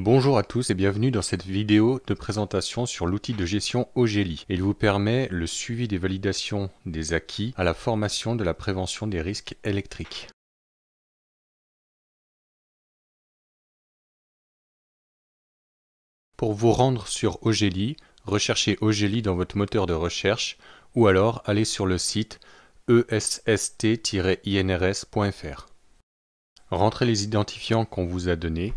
Bonjour à tous et bienvenue dans cette vidéo de présentation sur l'outil de gestion OGELI. Il vous permet le suivi des validations des acquis à la formation de la prévention des risques électriques. Pour vous rendre sur OGELI, recherchez OGELI dans votre moteur de recherche ou alors allez sur le site esst-inrs.fr. Rentrez les identifiants qu'on vous a donnés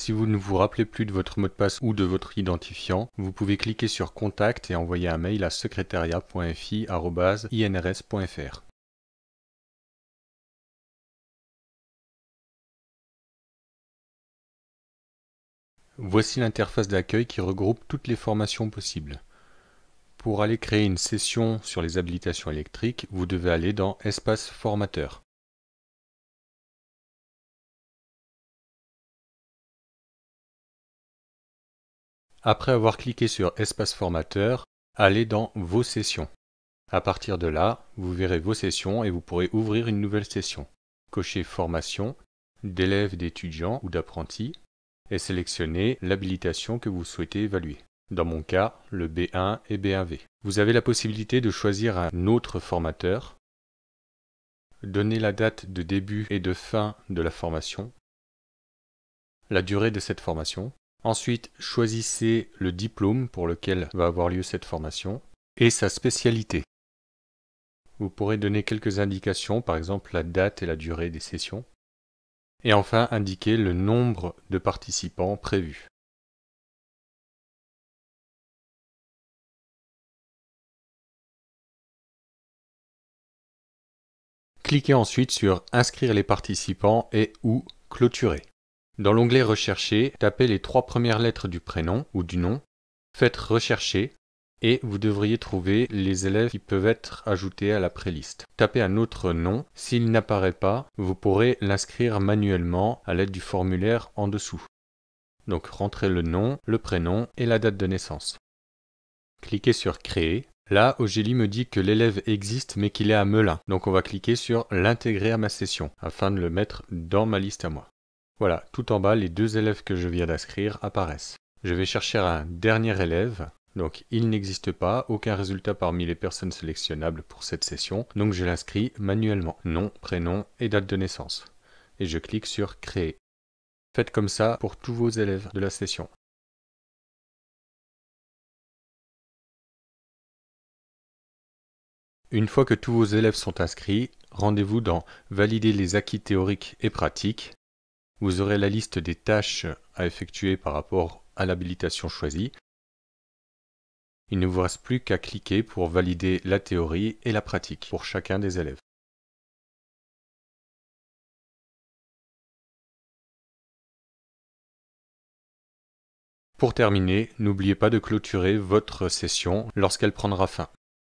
si vous ne vous rappelez plus de votre mot de passe ou de votre identifiant, vous pouvez cliquer sur Contact et envoyer un mail à secrétariat.fi.inrs.fr. Voici l'interface d'accueil qui regroupe toutes les formations possibles. Pour aller créer une session sur les habilitations électriques, vous devez aller dans Espace formateur. Après avoir cliqué sur Espace formateur, allez dans Vos sessions. À partir de là, vous verrez vos sessions et vous pourrez ouvrir une nouvelle session. Cochez Formation, d'élèves, d'étudiants ou d'apprentis et sélectionnez l'habilitation que vous souhaitez évaluer. Dans mon cas, le B1 et B1V. Vous avez la possibilité de choisir un autre formateur, donner la date de début et de fin de la formation, la durée de cette formation, Ensuite, choisissez le diplôme pour lequel va avoir lieu cette formation et sa spécialité. Vous pourrez donner quelques indications, par exemple la date et la durée des sessions. Et enfin, indiquer le nombre de participants prévus. Cliquez ensuite sur Inscrire les participants et ou Clôturer. Dans l'onglet Rechercher, tapez les trois premières lettres du prénom ou du nom, faites Rechercher et vous devriez trouver les élèves qui peuvent être ajoutés à la préliste. Tapez un autre nom, s'il n'apparaît pas, vous pourrez l'inscrire manuellement à l'aide du formulaire en dessous. Donc rentrez le nom, le prénom et la date de naissance. Cliquez sur Créer. Là, Ogélie me dit que l'élève existe mais qu'il est à Melun. Donc on va cliquer sur l'intégrer à ma session afin de le mettre dans ma liste à moi. Voilà, tout en bas, les deux élèves que je viens d'inscrire apparaissent. Je vais chercher un dernier élève, donc il n'existe pas, aucun résultat parmi les personnes sélectionnables pour cette session, donc je l'inscris manuellement, nom, prénom et date de naissance. Et je clique sur Créer. Faites comme ça pour tous vos élèves de la session. Une fois que tous vos élèves sont inscrits, rendez-vous dans Valider les acquis théoriques et pratiques vous aurez la liste des tâches à effectuer par rapport à l'habilitation choisie. Il ne vous reste plus qu'à cliquer pour valider la théorie et la pratique pour chacun des élèves. Pour terminer, n'oubliez pas de clôturer votre session lorsqu'elle prendra fin.